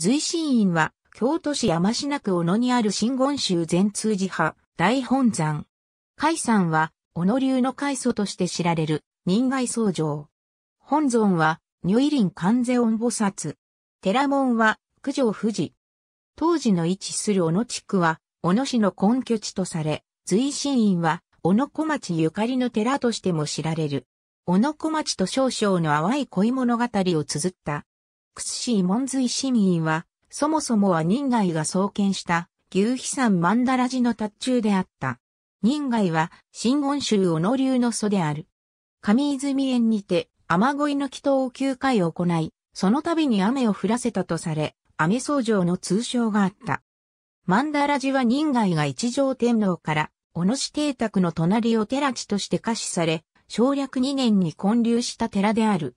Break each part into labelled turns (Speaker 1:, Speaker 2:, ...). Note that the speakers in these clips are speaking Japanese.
Speaker 1: 随神院は、京都市山科区小野にある真言宗全通寺派、大本山。海山は、小野流の開祖として知られる、人外僧正。本尊は、如意林観世音菩薩。寺門は、九条富士。当時の位置する小野地区は、小野市の根拠地とされ、随神院は、小野小町ゆかりの寺としても知られる。小野小町と少々の淡い恋物語を綴ったクスシ門髄市民は、そもそもは人外が創建した牛飛山マンダラ寺の達中であった。人外は、新言宗小野流の祖である。上泉園にて、雨乞いの祈祷を9回行い、その度に雨を降らせたとされ、雨僧城の通称があった。マンダラ寺は人外が一条天皇から、小野市邸宅の隣を寺地として下視され、省略2年に建立した寺である。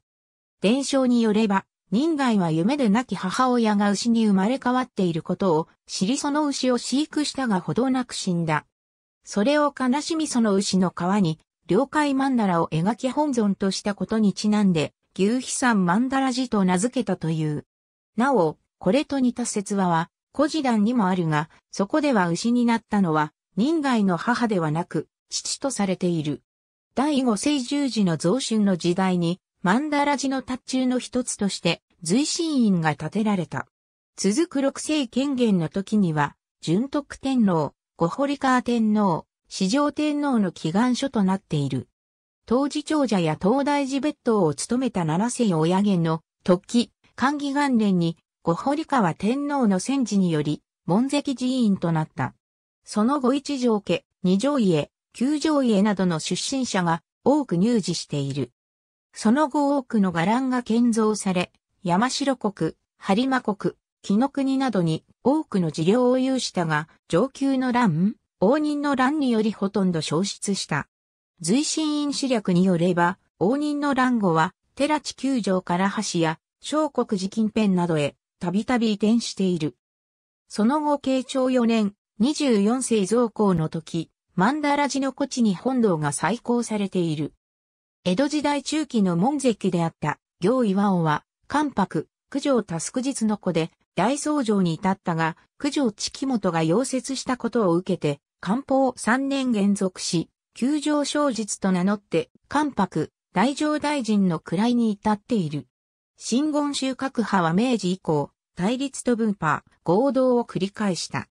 Speaker 1: 伝承によれば、人外は夢で亡き母親が牛に生まれ変わっていることを知りその牛を飼育したがほどなく死んだ。それを悲しみその牛の皮に、了解曼荼羅を描き本尊としたことにちなんで、牛飛山曼荼羅寺と名付けたという。なお、これと似た説話は、古事談にもあるが、そこでは牛になったのは、人外の母ではなく、父とされている。第五世十字の増春の時代に、マンダラ寺の達中の一つとして随神院が建てられた。続く六世権限の時には、順徳天皇、五堀川天皇、四条天皇の祈願書となっている。当時長者や東大寺別当を務めた七世親元の突起、官儀元年に、五堀川天皇の戦時により、門跡寺院となった。その後一条家、二条家、九条家などの出身者が多く入寺している。その後多くの伽藍が建造され、山城国、播磨国、木の国などに多くの事業を有したが、上級の乱、応仁の乱によりほとんど消失した。随心院史略によれば、応仁の乱後は、寺地球場から橋や、小国寺近辺などへ、たびたび移転している。その後慶長4年、24世造行の時、マンダラ寺の古地に本堂が再興されている。江戸時代中期の門跡であった行岩尾は、関白、九条タスク日の子で、大僧正に至ったが、九条知元が溶接したことを受けて、漢方三年連続し、九条正実と名乗って、関白、大乗大臣の位に至っている。新言宗各派は明治以降、対立と分派、合同を繰り返した。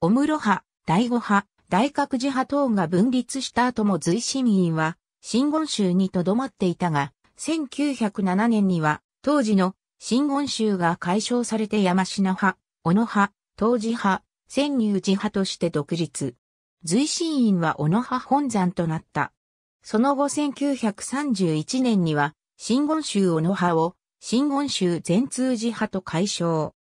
Speaker 1: お室派、第五派、大覚寺派等が分立した後も随心院は、真言宗にとどまっていたが、1907年には当時の真言宗が解消されて山品派、小野派、当時派、千入寺派として独立。随心院は小野派本山となった。その後1931年には、真言宗小野派を、真言宗全通寺派と解消。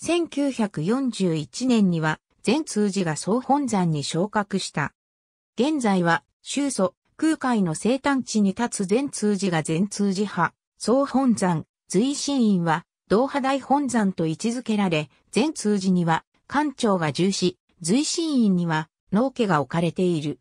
Speaker 1: 1941年には、全通寺が総本山に昇格した。現在は、宗祖、空海の生誕地に立つ全通寺が全通寺派、総本山、随神院は、同派大本山と位置づけられ、全通寺には、官庁が重視、随神院には、農家が置かれている。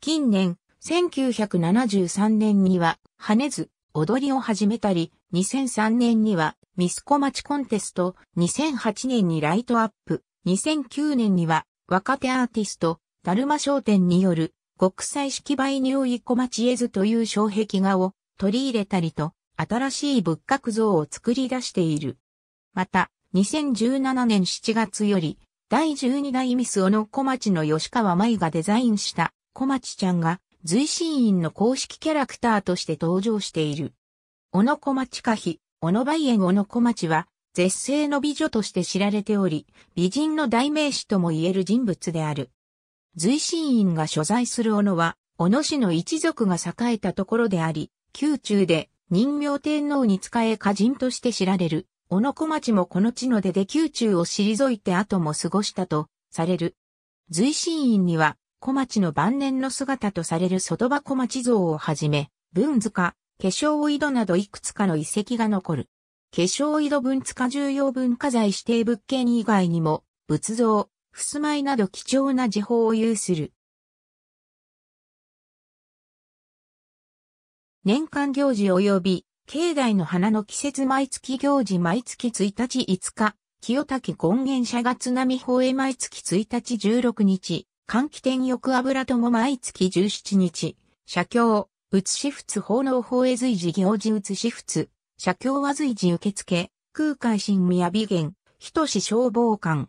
Speaker 1: 近年、1973年には、跳ねず、踊りを始めたり、2003年には、ミスコ町コンテスト、2008年にライトアップ、2009年には、若手アーティスト、だるま商店による国際式梅乳イコマチエズという障壁画を取り入れたりと、新しい仏閣像を作り出している。また、2017年7月より、第12代ミス小野小町の吉川舞がデザインした小町ちゃんが随身院の公式キャラクターとして登場している。小野小町歌碑、小野梅園小野小町は、絶世の美女として知られており、美人の代名詞とも言える人物である。随神院が所在する小野は、小野氏の一族が栄えたところであり、宮中で人形天皇に仕え家人として知られる、小野小町もこの地の出で宮中を退いて後も過ごしたとされる。随神院には、小町の晩年の姿とされる外場小町像をはじめ、文塚、化粧井戸などいくつかの遺跡が残る。化粧井戸文塚重要文化財指定物件以外にも、仏像、襖など貴重な時報を有する。年間行事及び、境内の花の季節毎月行事毎月1日5日、清滝権現社が津波法へ毎月1日16日、換気天翼油とも毎月17日、社協、写し仏奉納法へ随時行事写し仏、社協は随時受付、空海神宮美元、人志消防官、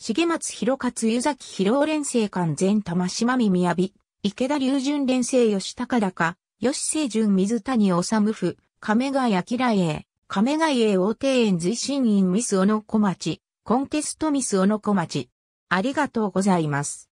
Speaker 1: 重松博勝湯崎広連生官前玉島見宮美、池田龍純連生吉高高、吉清純水谷治夫、亀ヶ谷吉良英、亀ヶ谷大庭園随心院ミス小野小町、コンテストミス小野小町。ありがとうございます。